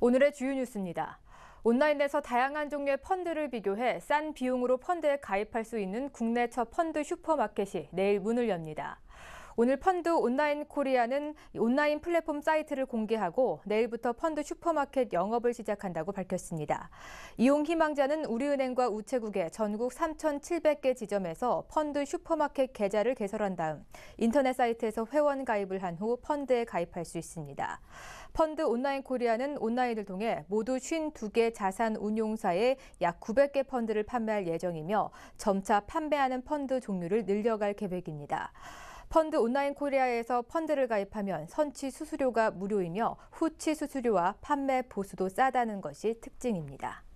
오늘의 주요 뉴스입니다. 온라인에서 다양한 종류의 펀드를 비교해 싼 비용으로 펀드에 가입할 수 있는 국내 첫 펀드 슈퍼마켓이 내일 문을 엽니다. 오늘 펀드 온라인 코리아는 온라인 플랫폼 사이트를 공개하고 내일부터 펀드 슈퍼마켓 영업을 시작한다고 밝혔습니다. 이용 희망자는 우리은행과 우체국의 전국 3,700개 지점에서 펀드 슈퍼마켓 계좌를 개설한 다음 인터넷 사이트에서 회원 가입을 한 후 펀드에 가입할 수 있습니다. 펀드 온라인 코리아는 온라인을 통해 모두 52개 자산 운용사에 약 900개 펀드를 판매할 예정이며 점차 판매하는 펀드 종류를 늘려갈 계획입니다. 펀드 온라인 코리아에서 펀드를 가입하면 선취 수수료가 무료이며 후취 수수료와 판매 보수도 싸다는 것이 특징입니다.